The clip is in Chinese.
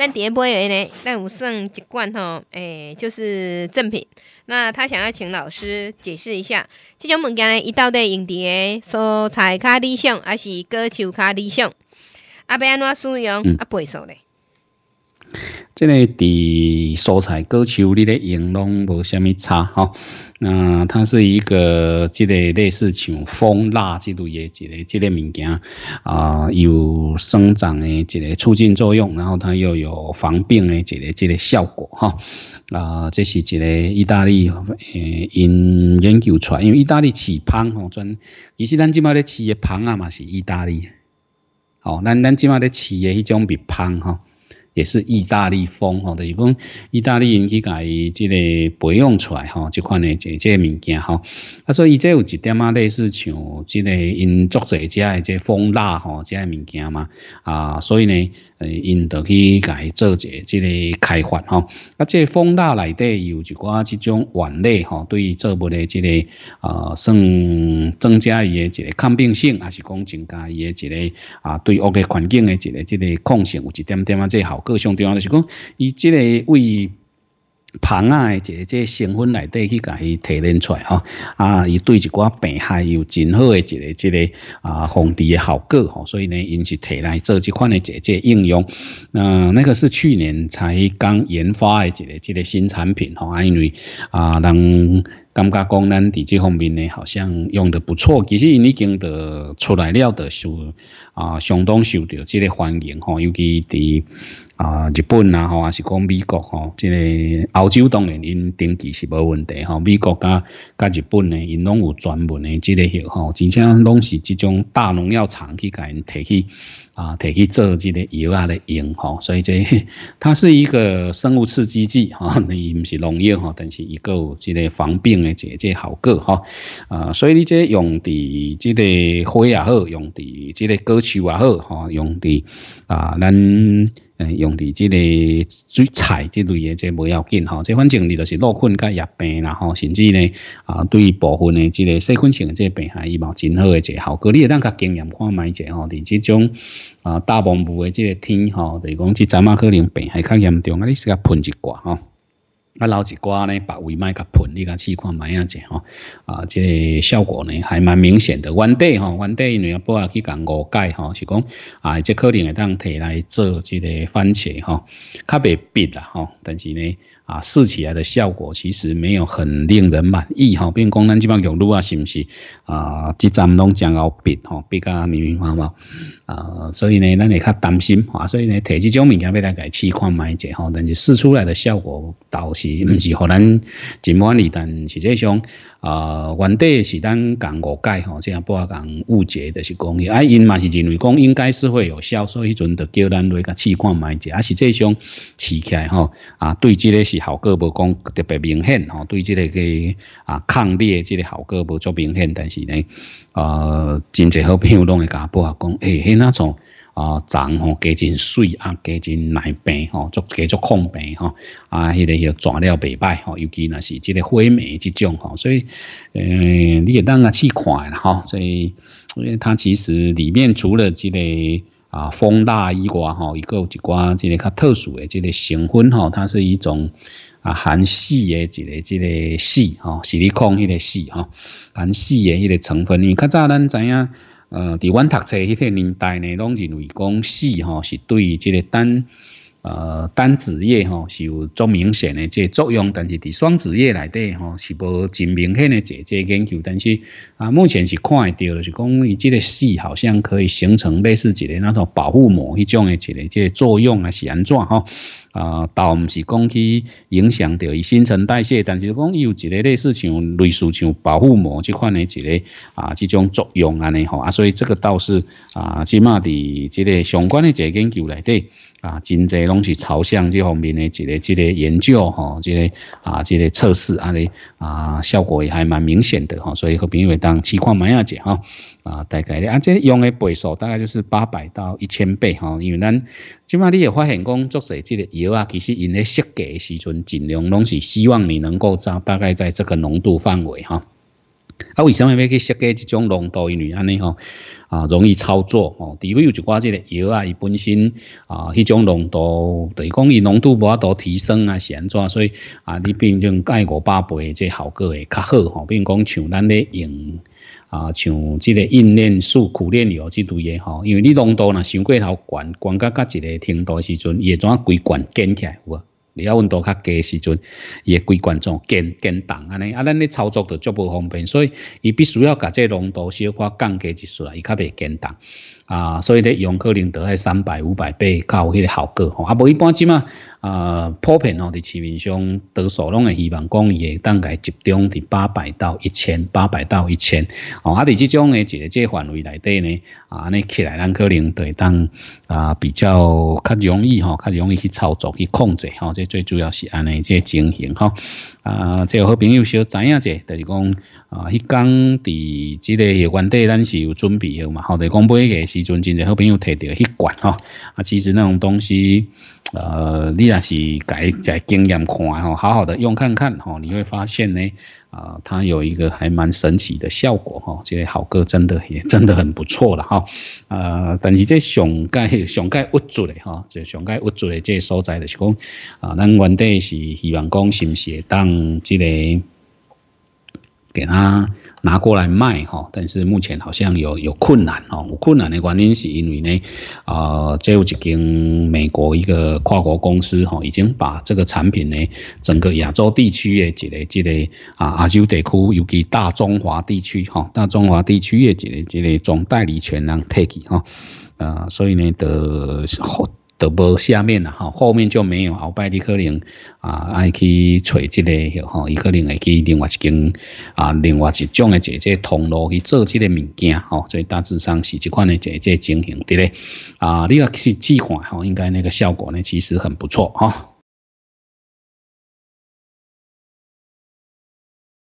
咱第一波诶呢，咱有送一罐吼，诶、就是赠品。那他想要请老师解释一下，即种物件呢，伊到底用伫诶蔬菜卡理想，还是歌手卡理想？啊，要安怎使用？啊，倍数咧。这个伫蔬菜、果球，你咧用拢无虾米差哈。那它是一个这个类似像蜂蜡这类嘅一个这个物件啊，有生长的一个促进作用，然后它又有防病的一个、一个效果哈。啊，这是一个意大利诶，因研究出，因为意大利起胖哈，专其实咱今卖咧饲嘅胖啊嘛是意大利，好，咱咱今卖咧饲诶迄种蜜蜂哈。也是意大利风吼，就是讲意大利人去家伊即个培养出来吼，即款呢即即物件吼。啊，所以伊即有一点啊，类似像即个因作者家的即风辣吼，即个物件嘛啊，所以呢。诶，因着去甲伊做者，即个开发吼。啊，即个风蜡内底有一寡即种原类吼，对于作物的即个啊，算增加伊的即个抗病性，还是讲增加伊的即个啊，对恶劣环境的即个即个抗性有一点点啊，即好个性，主要就是讲伊即个为。螃蟹的这个这个成分内底去甲伊提炼出来吼，啊，伊对一寡病害有真好的一个一个啊防治的效果吼，所以呢，因是提来做这款的这个应用。嗯，那个是去年才刚研发的这个这个新产品吼，因为啊，人感觉讲咱伫这方面呢，好像用的不错。其实已经得出来了的受啊，相当受到这个欢迎吼，尤其伫。啊，日本啊，吼，还是讲美国，吼，即个澳洲当然因登记是无问题，吼，美国甲甲日本呢，因拢有专门的即个药，吼，而且拢是即种大农药厂去甲因提去啊，提去做即个药啊来用，吼，所以这它是一个生物刺激剂，吼，你唔是农药，吼，但是一个即个防病的，即即效果哈，啊，所以你这用伫即个花也好，用伫即个果树也好，哈，用伫啊咱。诶，用伫即个水菜即类嘅，这无要紧吼，即反正你就是落菌甲叶病，然后甚至呢，啊，对部分嘅即个细菌性嘅即个病，还伊报真好嘅一个效果。你当下经验看买者吼，伫即种啊大风雾嘅即个天吼，就是讲即阵啊可能病还较严重，啊，你甲喷一挂哈。啊，老一寡呢，把位卖甲喷，你甲试看卖一只吼啊，这效果呢还蛮明显的。原底吼，原底你阿要去甲五改吼，是讲啊，这可能会当摕来做这个番茄吼，较袂瘪啦吼。但是呢啊，试起来的效果其实没有很令人满意吼。比如讲咱这帮肉露啊，是不是啊？即站拢长老逼吼，比较明明白白啊，所以呢，咱会较担心啊。所以呢，摕即种物件，要来改试看卖一下吼，但是试出来的效果倒。是，唔是互咱真满意，但实际上，啊，原底是咱讲误解吼，即样不好讲误解的是讲，啊，因嘛是认为讲应该是会有销售迄阵的叫咱类个试看买啊，实际上种起来吼，啊，对即个是效果无讲特别明显吼，对即个个啊抗裂即个效果无足明显，但是呢，呃，真济好朋友拢会讲报好讲，迄那种。啊，粽吼，加进水啊，加进奶瓶吼，就加足控瓶吼，啊，迄个许转了袂歹吼，尤其那是即个灰煤即种吼，所以，嗯，你也当啊去看吼，所以，所以它其实里面除了即个啊风大外吼，伊一个一寡即个较特殊的即个成分吼，它是一种啊含硒的即个即个硒吼，硒的控迄个硒吼，含硒的迄个成分，因较早咱知影嗯，伫阮读册迄个年代呢，拢认为讲死吼是对即个等。呃，单子叶吼是有足明显的这作用，但是伫双子叶内底吼是无真明显的这这研究，但是啊目前是看到嘞是讲伊这个丝好像可以形成类似一个那种保护膜迄种诶一个这作用啊安怎吼？啊，倒毋是讲去影响到伊新陈代谢，但是讲伊有一个类似像类似像保护膜这款诶一个啊这种作用安尼吼啊，所以这个倒是啊起码伫这个相关的这研究内底啊真侪。拢是朝向这方面的一个、一个研究哈，这个啊、这个测试，安尼啊，效果也还蛮明显的哈，所以和平友当情况蛮要紧哈啊，大概啊，这用的倍数大概就是八百到一千倍哈，因为咱起码你也发现讲做设这个油啊，其实因咧设计时阵尽量拢是希望你能够在大概在这个浓度范围哈。啊，为什么要去设计这种浓度因为安尼吼，啊，容易操作哦。除非有一寡这个药啊，伊本身啊，迄种浓度，等于讲伊浓度无法多提升啊，是安怎，所以啊，你变成盖五百倍，这效果会较好吼。比如讲，像咱咧用啊，像这个阴练素苦练油之类嘢吼，因为你浓度若伤过头高，高甲甲一个度诶时阵，伊会怎规罐建起来有无？要温度较低时，阵会规观众坚坚冻安尼，啊，咱咧操作就足不方便，所以伊必须要把这浓度小可降低一丝啦，伊较袂坚冻啊，所以咧用可能得三百五百倍较有迄个效果吼，啊，无一般只嘛。啊，普遍哦，伫市面上多数拢会希望讲，伊会当该集中伫八百到一千，八百到一千。哦，啊，伫这种诶一个这范围内底呢，啊，安尼起来咱可能对当啊比较较容易吼，较容易去操作去控制吼，这最主要是安尼这情形吼。啊，即好朋友小知影者，就是讲啊，迄工伫即个原地，咱是有准备诶嘛，好，就讲买个时阵，真侪好朋友摕着迄罐吼，啊，其实那种东西，呃，你。也是改在经验看哦，好好的用看看哦，你会发现呢，啊，它有一个还蛮神奇的效果哈，这好歌真的也真的很不错了哈，啊，但是这上盖上盖屋住的哈，这上盖屋住的这所在就是讲啊，咱原底是希望讲是不是当这个。给他拿过来卖哈，但是目前好像有有困难哈。有困难的原因是因为呢，呃，这有一间美国一个跨国公司哈，已经把这个产品呢，整个亚洲地区的这个这个啊，亚洲地区尤其大中华地区哈，大中华地区的这类这个总代理权让 take 哈，呃，所以呢，得。都无下面了哈，后面就没有。鳌拜你可能啊，爱去揣这个吼，有可能会去另外一间啊，另外一种的这些通路去做这个物件吼，所以大致上是这款的这些情形，对的。啊，你要是计划吼，应该那个效果呢，其实很不错哈。